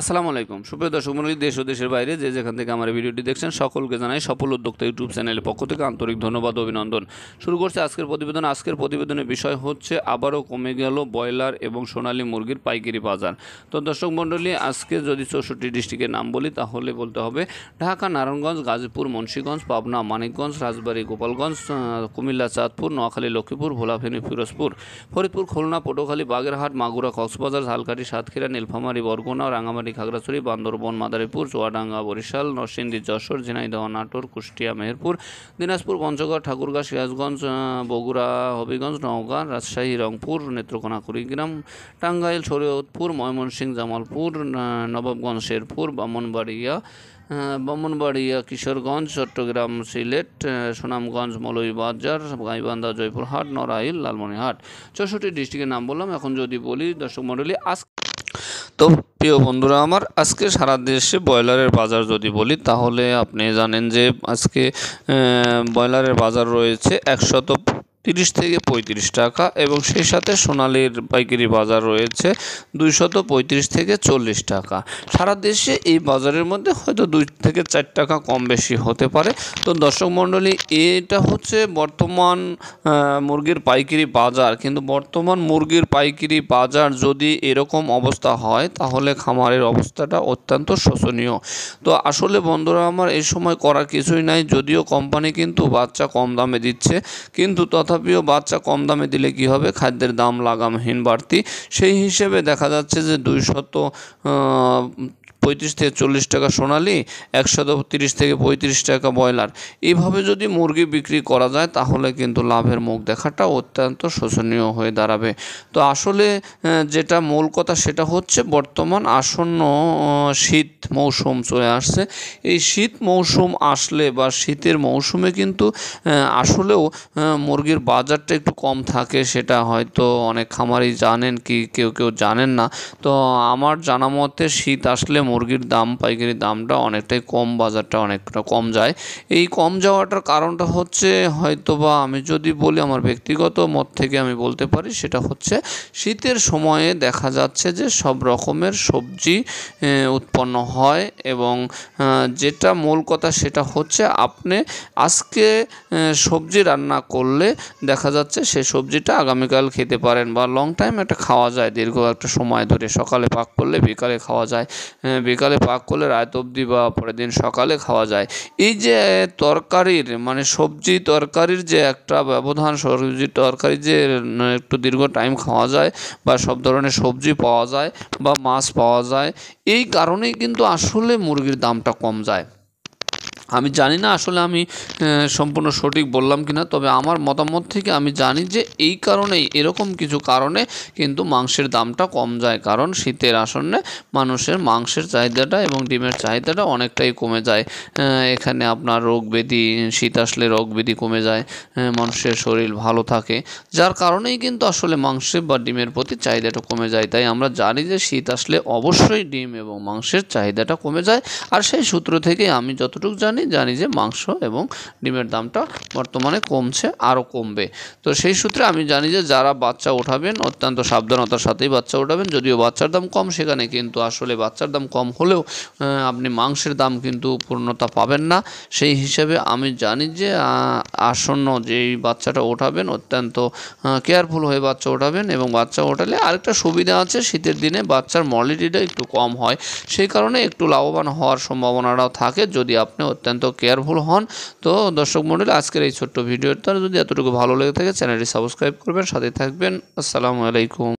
আসসালামু আলাইকুম সুপ্রিয় দর্শক মন্ডলী দেশ ও দেশের বাইরে যে যেখান থেকে আমার ভিডিওটি দেখছেন সকলকে জানাই সফল উদ্যোক্তা ইউটিউব চ্যানেলের পক্ষ থেকে আন্তরিক ধন্যবাদ অভিনন্দন শুরু করছে আজকের প্রতিবেদন আজকের প্রতিবেদনের বিষয় হচ্ছে আবারও কমে গেল ব্রয়লার এবং সোনালী মুরগির পাইকারি বাজার তো দর্শক মণ্ডলী আজকে যদি চৌষট্টি ডিস্ট্রিক্টের নাম বলি তাহলে বলতে হবে ঢাকা নারায়ণগঞ্জ গাজীপুর মুন্সীগঞ্জ পাবনা মানিকগঞ্জ রাজবাড়ী গোপালগঞ্জ কুমিল্লা চাঁদপুর নোয়াখালী লক্ষ্মীপুর ভোলাফেনী ফিরোজপুর ফরিদপুর খুলনা পটুখালী বাগেরহাট মাগুরা কক্সবাজার ঝালকাঠি সাতক্ষীরা নীলফামারী বরগুনা রাঙামারি নলহাটি খাগড়াছড়ি বান্দরবন মাদারীপুর চুয়াডাঙ্গা বরিশাল নরসিংদী যশোর ঝিনাইদহ নাটোর কুষ্টিয়া মেহেরপুর দিনাজপুর পঞ্চগড় ঠাকুরগাঁ সিরাজগঞ্জ বগুড়া হবিগঞ্জ নওগাঁ রাজশাহী রংপুর নেত্রকোনা কুড়িগ্রাম টাঙ্গাইল শরীয়তপুর ময়মনসিংহ জামালপুর নবাবগঞ্জ শেরপুর বামনবাড়িয়া ব্রাহ্মণবাড়িয়া কিশোরগঞ্জ চট্টগ্রাম সিলেট সুনামগঞ্জ মৌলবাজার গাইবান্ধা জয়পুরহাট নড়াইল লালমনিহাট চৌষট্টি ডিস্ট্রিক্টের নাম বললাম এখন যদি বলি দর্শক মণ্ডলী আজ তো প্রিয় বন্ধুরা আমার আজকে সারা দেশে ব্রয়লারের বাজার যদি বলি তাহলে আপনি জানেন যে আজকে ব্রয়লারের বাজার রয়েছে একশত তিরিশ থেকে পঁয়ত্রিশ টাকা এবং সেই সাথে সোনালির পাইকারি বাজার রয়েছে দুইশত পঁয়ত্রিশ থেকে চল্লিশ টাকা সারা দেশে এই বাজারের মধ্যে হয়তো দুই থেকে চার টাকা কম বেশি হতে পারে তো দর্শক মণ্ডলী এটা হচ্ছে বর্তমান মুরগির পাইকারি বাজার কিন্তু বর্তমান মুরগির পাইকারি বাজার যদি এরকম অবস্থা হয় তাহলে খামারের অবস্থাটা অত্যন্ত শোষণীয় তো আসলে বন্ধুরা আমার এই সময় করার কিছুই নাই যদিও কোম্পানি কিন্তু বাচ্চা কম দামে দিচ্ছে কিন্তু তথা তথাপিও বাচ্চা কম দামে দিলে কি হবে খাদ্যের দাম লাগামহীন বাড়তি সেই হিসেবে দেখা যাচ্ছে যে দুইশত পঁয়ত্রিশ থেকে চল্লিশ টাকা সোনালি একশত তিরিশ থেকে পঁয়ত্রিশ টাকা ব্রয়লার এইভাবে যদি মুরগি বিক্রি করা যায় তাহলে কিন্তু লাভের মুখ দেখাটা অত্যন্ত শোষণীয় হয়ে দাঁড়াবে তো আসলে যেটা মূল কথা সেটা হচ্ছে বর্তমান আসন্ন শীত মৌসুম চলে আসছে এই শীত মৌসুম আসলে বা শীতের মৌসুমে কিন্তু আসলেও মুরগির বাজারটা একটু কম থাকে সেটা হয়তো অনেক খামারই জানেন কি কেউ কেউ জানেন না তো আমার জানা মতে শীত আসলে মুরগির দাম পাইকারি দামটা অনেকটাই কম বাজারটা অনেকটা কম যায় এই কম যাওয়াটার কারণটা হচ্ছে হয়তোবা আমি যদি বলি আমার ব্যক্তিগত মত থেকে আমি বলতে পারি সেটা হচ্ছে শীতের সময়ে দেখা যাচ্ছে যে সব রকমের সবজি উৎপন্ন হয় এবং যেটা মূল কথা সেটা হচ্ছে আপনি আজকে সবজি রান্না করলে দেখা যাচ্ছে সে সবজিটা আগামীকাল খেতে পারেন বা লং টাইম একটা খাওয়া যায় দীর্ঘ একটা সময় ধরে সকালে পাক করলে বিকালে খাওয়া যায় বিকালে পাক করলে রাত অবধি বা পরের দিন সকালে খাওয়া যায় এই যে তরকারির মানে সবজি তরকারির যে একটা ব্যবধান সবজি তরকারি যে মানে একটু দীর্ঘ টাইম খাওয়া যায় বা সব ধরনের সবজি পাওয়া যায় বা মাছ পাওয়া যায় এই কারণেই কিন্তু আসলে মুরগির দামটা কম যায় আমি জানি না আসলে আমি সম্পূর্ণ সঠিক বললাম কি না তবে আমার মতামত থেকে আমি জানি যে এই কারণেই এরকম কিছু কারণে কিন্তু মাংসের দামটা কম যায় কারণ শীতের আসনে মানুষের মাংসের চাহিদাটা এবং ডিমের চাহিদাটা অনেকটাই কমে যায় এখানে আপনার রোগ ব্যাধি শীত আসলে রোগ ব্যাধি কমে যায় মানুষের শরীর ভালো থাকে যার কারণেই কিন্তু আসলে মাংসের বা ডিমের প্রতি চাহিদাটা কমে যায় তাই আমরা জানি যে শীত আসলে অবশ্যই ডিম এবং মাংসের চাহিদাটা কমে যায় আর সেই সূত্র থেকে আমি যতটুকু জানি জানি জানি যে মাংস এবং ডিমের দামটা বর্তমানে কমছে আরও কমবে তো সেই সূত্রে আমি জানি যে যারা বাচ্চা ওঠাবেন অত্যন্ত সাবধানতার সাথেই বাচ্চা ওঠাবেন যদিও বাচ্চার দাম কম সেখানে কিন্তু আসলে বাচ্চার দাম কম হলেও আপনি মাংসের দাম কিন্তু পূর্ণতা পাবেন না সেই হিসেবে আমি জানি যে আসন্ন যেই বাচ্চাটা ওঠাবেন অত্যন্ত কেয়ারফুল হয়ে বাচ্চা ওঠাবেন এবং বাচ্চা ওঠালে আরেকটা সুবিধা আছে শীতের দিনে বাচ্চার মলিটিটা একটু কম হয় সেই কারণে একটু লাভবান হওয়ার সম্ভাবনাটাও থাকে যদি আপনি অত্যন্ত কেয়ারফুল হন তো দর্শক মন্ডলী আজকের এই ছোট্ট ভিডিওটা যদি এতটুকু ভালো লেগে থাকে চ্যানেলটি সাবস্ক্রাইব করবেন সাথে থাকবেন আসসালামু আলাইকুম